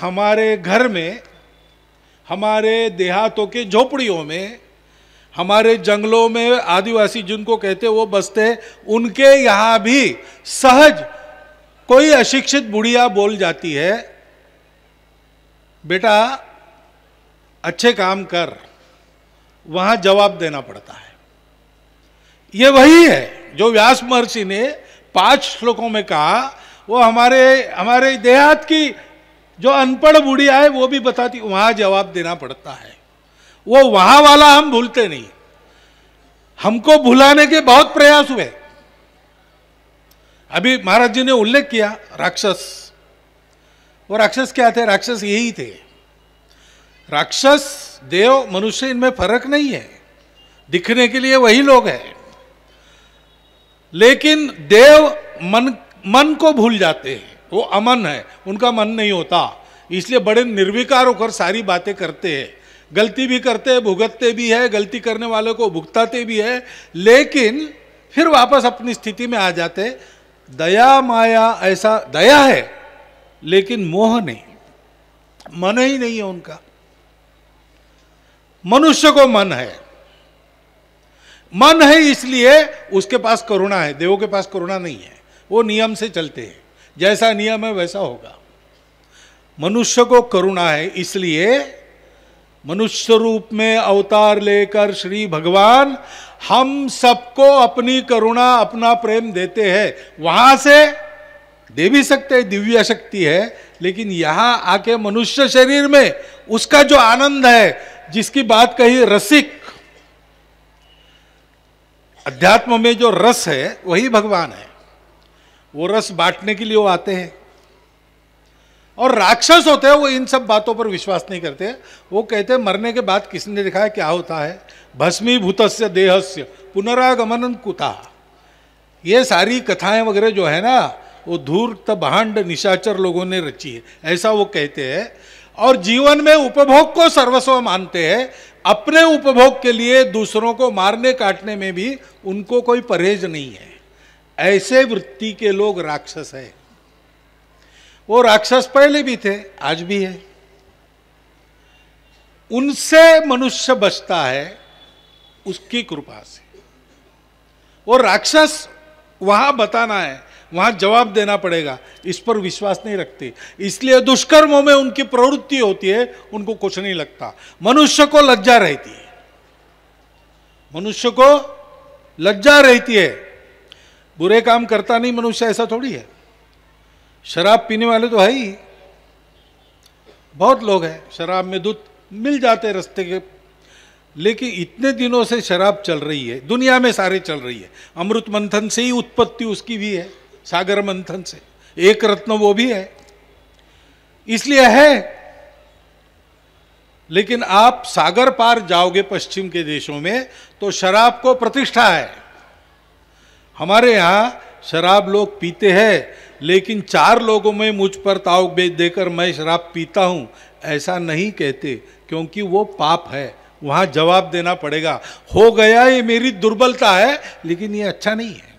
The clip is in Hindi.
हमारे घर में हमारे देहातों के झोपड़ियों में हमारे जंगलों में आदिवासी जिनको कहते वो बसते उनके यहाँ भी सहज कोई अशिक्षित बुढ़िया बोल जाती है बेटा अच्छे काम कर वहाँ जवाब देना पड़ता है ये वही है जो व्यास महर्षि ने पांच श्लोकों में कहा वो हमारे हमारे देहात की जो अनपढ़ बूढ़िया है वो भी बताती वहां जवाब देना पड़ता है वो वहां वाला हम भूलते नहीं हमको भुलाने के बहुत प्रयास हुए अभी महाराज जी ने उल्लेख किया राक्षस वो राक्षस क्या थे राक्षस यही थे राक्षस देव मनुष्य इनमें फर्क नहीं है दिखने के लिए वही लोग हैं लेकिन देव मन मन को भूल जाते हैं वो अमन है उनका मन नहीं होता इसलिए बड़े निर्विकार होकर सारी बातें करते हैं गलती भी करते हैं भुगतते भी है गलती करने वाले को भुगताते भी है लेकिन फिर वापस अपनी स्थिति में आ जाते दया माया ऐसा दया है लेकिन मोह नहीं मन ही नहीं है उनका मनुष्य को मन है मन है इसलिए उसके पास करुणा है देवों के पास करुणा नहीं है वो नियम से चलते हैं जैसा नियम है वैसा होगा मनुष्य को करुणा है इसलिए मनुष्य रूप में अवतार लेकर श्री भगवान हम सबको अपनी करुणा अपना प्रेम देते हैं वहां से दे भी सकते हैं दिव्य शक्ति है लेकिन यहां आके मनुष्य शरीर में उसका जो आनंद है जिसकी बात कही रसिक अध्यात्म में जो रस है वही भगवान है वो रस बांटने के लिए वो आते हैं और राक्षस होते हैं वो इन सब बातों पर विश्वास नहीं करते वो कहते हैं मरने के बाद किसने दिखाया क्या होता है भूतस्य देहस्य पुनरागमन कुता ये सारी कथाएं वगैरह जो है ना वो धूर्त भांड निशाचर लोगों ने रची है ऐसा वो कहते हैं और जीवन में उपभोग को सर्वस्व मानते हैं अपने उपभोग के लिए दूसरों को मारने काटने में भी उनको कोई परहेज नहीं है ऐसे वृत्ति के लोग राक्षस हैं वो राक्षस पहले भी थे आज भी है उनसे मनुष्य बचता है उसकी कृपा से वो राक्षस वहां बताना है वहां जवाब देना पड़ेगा इस पर विश्वास नहीं रखते इसलिए दुष्कर्मों में उनकी प्रवृत्ति होती है उनको कुछ नहीं लगता मनुष्य को लज्जा रहती है मनुष्य को लज्जा रहती है बुरे काम करता नहीं मनुष्य ऐसा थोड़ी है शराब पीने वाले तो है ही बहुत लोग हैं शराब में दूध मिल जाते रस्ते के लेकिन इतने दिनों से शराब चल रही है दुनिया में सारे चल रही है अमृत मंथन से ही उत्पत्ति उसकी भी है सागर मंथन से एक रत्न वो भी है इसलिए है लेकिन आप सागर पार जाओगे पश्चिम के देशों में तो शराब को प्रतिष्ठा है हमारे यहाँ शराब लोग पीते हैं लेकिन चार लोगों में मुझ पर ताव बेच देकर मैं शराब पीता हूँ ऐसा नहीं कहते क्योंकि वो पाप है वहाँ जवाब देना पड़ेगा हो गया ये मेरी दुर्बलता है लेकिन ये अच्छा नहीं है